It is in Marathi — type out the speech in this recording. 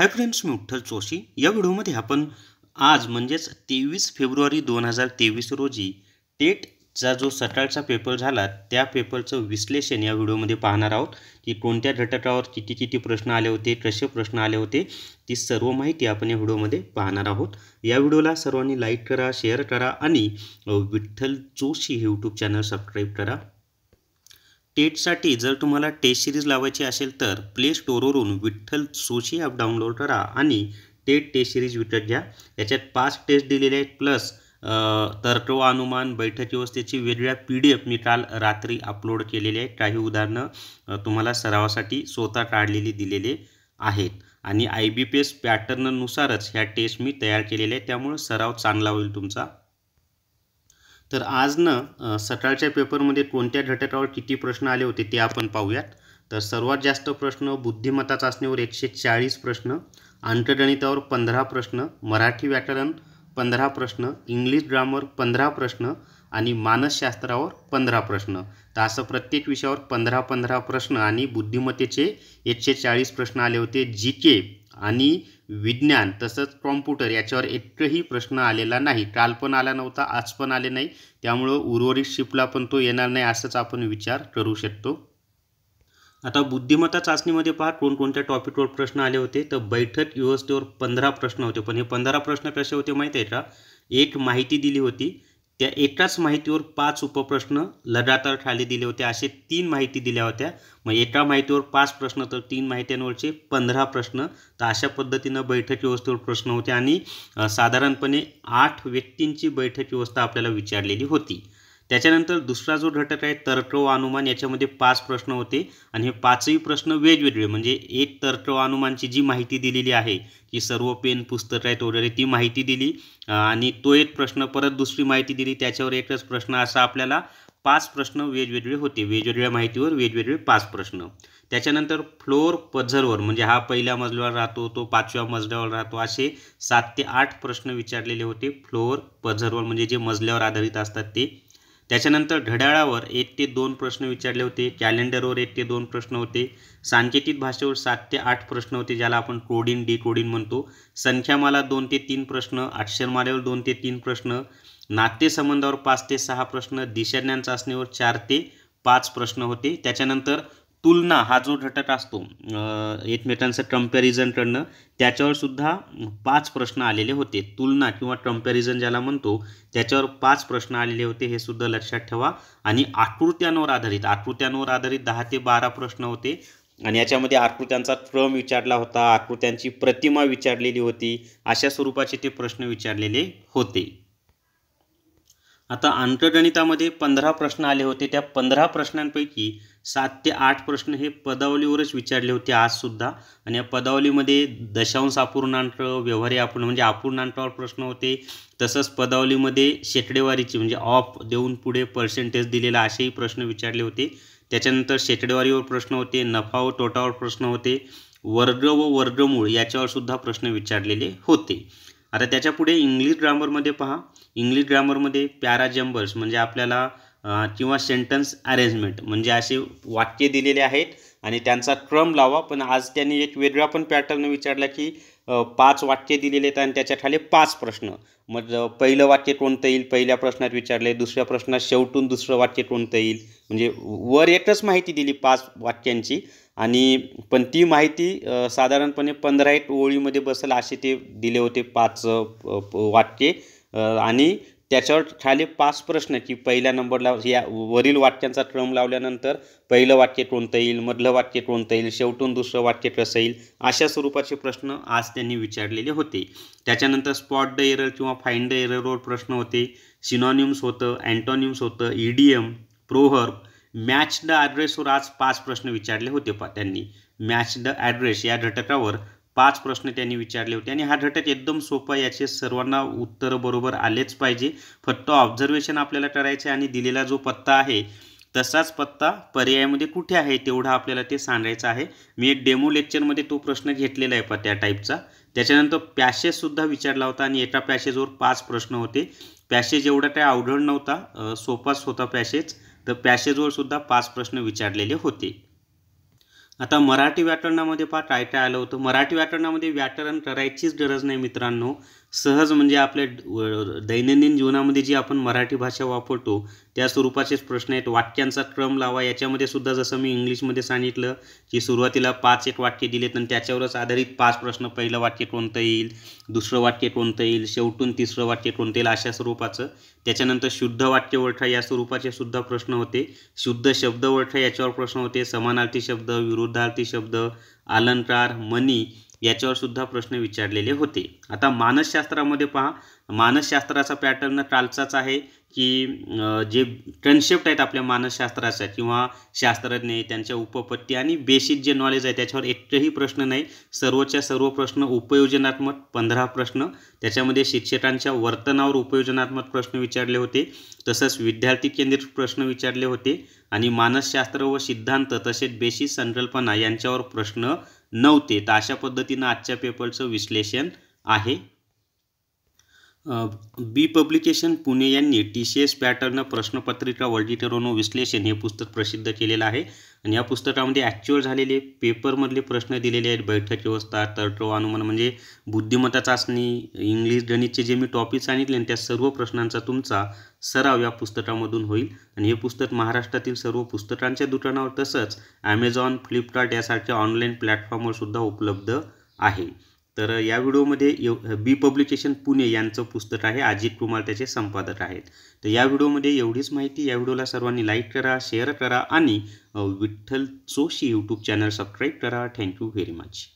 हाय फ्रेंड्स मी उठ्ठल जोशी या व्हिडिओमध्ये आपण आज म्हणजेच तेवीस फेब्रुवारी दोन हजार तेवीस रोजी टेटचा जो सकाळचा पेपर झाला त्या पेपरचं विश्लेषण या व्हिडिओमध्ये पाहणार आहोत की कोणत्या घटकावर किती किती प्रश्न आले होते कसे प्रश्न आले होते ती सर्व माहिती आपण या व्हिडिओमध्ये पाहणार आहोत या व्हिडिओला सर्वांनी लाईक करा शेअर करा आणि विठ्ठल जोशी हे यूट्यूब चॅनल सबस्क्राईब करा टेटसाठी जर तुम्हाला टेस्ट सिरीज लावायची असेल तर प्ले स्टोरवरून विठ्ठल सोशी ॲप डाउनलोड करा आणि टेट टेस्ट सिरीज विकत घ्या याच्यात पाच टेस्ट दिलेले आहेत प्लस तर्कवानुमान अनुमान बैठक व्यवस्थेची वेगळ्या पी डी एफ मी काल रात्री अपलोड केलेले आहेत काही उदाहरणं तुम्हाला सरावासाठी स्वतः काढलेली दिलेले आहेत आणि आय बी पी एस पॅटर्ननुसारच ह्या टेस्ट मी तयार केलेल्या आहेत त्यामुळे सराव चांगला होईल तुमचा तर आज न सकाळच्या पेपरमध्ये कोणत्या घटकावर किती प्रश्न आले होते ते आपण पाहूयात तर सर्वात जास्त प्रश्न बुद्धिमत्ता चाचणीवर एकशे चाळीस प्रश्न अंकगणितावर पंधरा प्रश्न मराठी व्याकरण पंधरा प्रश्न इंग्लिश ग्रामर पंधरा प्रश्न आणि मानसशास्त्रावर पंधरा प्रश्न तर असं प्रत्येक विषयावर पंधरा पंधरा प्रश्न आणि बुद्धिमत्तेचे एकशे चाळीस प्रश्न आले होते जी के आणि विज्ञान तसंच कॉम्प्युटर याच्यावर एकही प्रश्न आलेला नाही काल पण आला नव्हता आज पण आले नाही त्यामुळं उर्वरित शिपला पण तो येणार नाही असंच आपण विचार करू शकतो आता बुद्धिमत्ता चाचणीमध्ये पहा कोणकोणत्या टॉपिकवर प्रश्न आले होते तर बैठक व्यवस्थेवर पंधरा प्रश्न होते पण हे पंधरा प्रश्न कसे होते माहीत आहे का एक माहिती दिली होती त्या एकाच माहितीवर पाच उपप्रश्न लगातार खाली दिले होते असे तीन माहिती दिल्या होत्या मग एका माहितीवर पाच प्रश्न तर तीन माहित्यांवरचे पंधरा प्रश्न तर अशा पद्धतीनं बैठक व्यवस्थेवर प्रश्न होते आणि साधारणपणे आठ व्यक्तींची बैठक व्यवस्था आपल्याला विचारलेली होती त्याच्यानंतर दुसरा जो घटक आहे तर्क व अनुमान याच्यामध्ये पाच प्रश्न होते आणि हे पाचही प्रश्न वेगवेगळे म्हणजे एक तर्क व अनुमानची जी माहिती दिलेली आहे की सर्व पेन पुस्तक आहेत वगैरे ती माहिती दिली आणि तो एक प्रश्न परत दुसरी माहिती दिली त्याच्यावर एकच प्रश्न असा आपल्याला पाच प्रश्न वेगवेगळे होते वेगवेगळ्या माहितीवर वेगवेगळे पाच प्रश्न त्याच्यानंतर फ्लोअर पझरवर म्हणजे हा पहिल्या मजल्यावर राहतो तो पाचव्या मजल्यावर राहतो असे सात ते आठ प्रश्न विचारलेले होते फ्लोअर पझरवर म्हणजे जे मजल्यावर आधारित असतात ते त्याच्यानंतर घड्याळावर एक ते दोन प्रश्न विचारले होते कॅलेंडरवर एक ते दोन प्रश्न होते सांकेतिक भाषेवर सात ते आठ प्रश्न होते ज्याला आपण कोडिन डी कोडिन म्हणतो संख्यामाला दोन ते तीन प्रश्न अक्षरमालेवर दोन ते तीन प्रश्न नाट्यसंबंधावर पाच ते सहा प्रश्न दिशाज्ञान चाचणीवर चार ते पाच प्रश्न होते त्याच्यानंतर तुलना हा जो घटक असतो एकमेकांचं कम्पॅरिझन करणं त्याच्यावर सुद्धा पाच प्रश्न आलेले होते तुलना किंवा कम्पॅरिझन ज्याला म्हणतो त्याच्यावर पाच प्रश्न आलेले होते हे सुद्धा लक्षात ठेवा आणि आकृत्यांवर आधारित आकृत्यांवर आधारित दहा ते बारा प्रश्न होते आणि याच्यामध्ये आकृत्यांचा क्रम विचारला होता आकृत्यांची प्रतिमा विचारलेली होती अशा स्वरूपाचे ते प्रश्न विचारलेले होते आता अंकगणितामध्ये पंधरा प्रश्न आले होते त्या पंधरा प्रश्नांपैकी सात ते आठ प्रश्न हे पदावलीवरच विचारले होते आजसुद्धा आणि या पदावलीमध्ये दशांश अपूर्णांक व्यवहारी अपूर्ण म्हणजे अपूर्णांकावर प्रश्न होते तसंच पदावलीमध्ये शेकडेवारीची म्हणजे ऑफ देऊन पुढे पर्सेंटेज दिलेला असेही प्रश्न विचारले होते त्याच्यानंतर शेकडेवारीवर प्रश्न होते नफा व तोटावर प्रश्न होते वर्ग व वर्गमूळ याच्यावर सुद्धा प्रश्न विचारलेले होते आता त्याच्यापुढे इंग्लिश ग्रामरमध्ये पहा इंग्लिश ग्रामरमध्ये पॅराजेम्बल्स म्हणजे आपल्याला किंवा सेंटन्स अरेंजमेंट म्हणजे असे वाक्य दिलेले आहेत आणि त्यांचा क्रम लावा पण आज त्यांनी एक वेगळा पण पॅटर्न विचारला की पाच वाक्य दिलेले आहेत आणि त्याच्या खाली पाच प्रश्न मग पहिलं वाक्य कोणतं येईल पहिल्या प्रश्नात विचारले दुसऱ्या प्रश्नात शेवटून दुसरं वाक्य कोणतं येईल म्हणजे वर एकच माहिती दिली पाच वाक्यांची आणि पण ती माहिती साधारणपणे पंधरा एक ओळीमध्ये बसेल असे ते दिले होते पाच वाक्ये आणि त्याच्यावर खाली पाच प्रश्न की पहिल्या नंबरला या वरील वाक्यांचा क्रम लावल्यानंतर पहिलं वाक्य कोणतं येईल मधलं वाक्य कोणतं येईल शेवटून दुसरं वाक्य कसं येईल अशा स्वरूपाचे प्रश्न आज त्यांनी विचारलेले होते त्याच्यानंतर स्पॉट द एरर किंवा फाईंड द एररवर प्रश्न होते सिनॉनिम्स होतं अँटॉनिम्स होतं ईडीएम प्रोहर मॅच द ॲड्रेसवर आज पाच प्रश्न विचारले होते पा त्यांनी मॅच द ॲड्रेस या घटकावर पाच प्रश्न त्यांनी विचारले होते आणि हा घटक एकदम सोपा याचे सर्वांना उत्तर बरोबर आलेच पाहिजे फक्त ऑब्झर्वेशन आपल्याला करायचे आणि दिलेला जो पत्ता आहे तसाच पत्ता पर्यायामध्ये कुठे आहे तेवढा आपल्याला ते सांगायचं आहे मी एक डेमो लेक्चरमध्ये तो प्रश्न घेतलेला आहे पत्या टाईपचा त्याच्यानंतर पॅसेजसुद्धा विचारला होता आणि एका पॅसेजवर पाच प्रश्न होते पॅसेज एवढा काय अवघड नव्हता सोपाच होता पॅसेज तर पॅसेजवर सुद्धा पाच प्रश्न विचारलेले होते आता मराठी व्याकरणामध्ये फार काय काय आलं होतं मराठी व्याकरणामध्ये व्याकरण करायचीच गरज नाही मित्रांनो सहज म्हणजे आपल्या दैनंदिन जीवनामध्ये जी आपण मराठी भाषा वापरतो त्या स्वरूपाचेच प्रश्न आहेत वाक्यांचा क्रम लावा याच्यामध्ये सुद्धा जसं मी इंग्लिशमध्ये सांगितलं की सुरुवातीला पाच एक वाक्य दिलेत आणि त्याच्यावरच आधारित पाच प्रश्न पहिलं वाक्य कोणतं येईल दुसरं वाक्य कोणतं येईल शेवटून तिसरं वाक्य कोणतं येईल अशा स्वरूपाचं त्याच्यानंतर शुद्ध वाक्य ओळखा या स्वरूपाचे सुद्धा प्रश्न होते शुद्ध शब्द ओळखा याच्यावर प्रश्न होते समानार्थी शब्द विरुद्धार्थी शब्द अलंकार मनी याच्यावर सुद्धा प्रश्न विचारलेले होते आता मानसशास्त्रामध्ये पहा मानसशास्त्राचा पॅटर्न कालचाच आहे की जे कन्सेप्ट आहेत आपल्या मानसशास्त्राचा किंवा शास्त्रज्ञ त्यांच्या उपपत्ती आणि बेसिक जे नॉलेज आहे त्याच्यावर एकही प्रश्न नाही सर्वच्या सर्व प्रश्न उपयोजनात्मक पंधरा प्रश्न त्याच्यामध्ये शिक्षकांच्या वर्तनावर उपयोजनात्मक प्रश्न विचारले होते तसंच विद्यार्थी केंद्रित प्रश्न विचारले होते आणि मानसशास्त्र व सिद्धांत तसेच बेसिक संकल्पना यांच्यावर प्रश्न नव्हते तर अशा पद्धतीनं आजच्या पेपरचं विश्लेषण आहे बी पब्लिकेशन पुणे यांनी टी सी एस पॅटर्न प्रश्नपत्रिका वर्गीकरण विश्लेषण हे पुस्तक प्रसिद्ध केलेलं आहे आणि या पुस्तकामध्ये ॲक्च्युअल झालेले पेपरमधले प्रश्न दिलेले आहेत बैठक व्यवस्था तर्क अनुमान म्हणजे बुद्धिमत्ता चाचणी इंग्लिश गणितचे जे मी टॉपिक सांगितले त्या सर्व प्रश्नांचा तुमचा सराव या पुस्तकामधून होईल आणि हे पुस्तक महाराष्ट्रातील सर्व पुस्तकांच्या दुकानावर तसंच ॲमेझॉन फ्लिपकार्ट यासारख्या ऑनलाईन प्लॅटफॉर्मवर सुद्धा उपलब्ध आहे तर या व्हिडिओमध्ये यव बी पब्लिकेशन पुणे यांचं पुस्तक आहे अजित कुमार त्याचे संपादक आहेत तर या व्हिडिओमध्ये एवढीच माहिती या व्हिडिओला सर्वांनी लाईक करा शेअर करा आणि Vitthal Joshi YouTube channel subscribe करा थँक्यू व्हेरी मच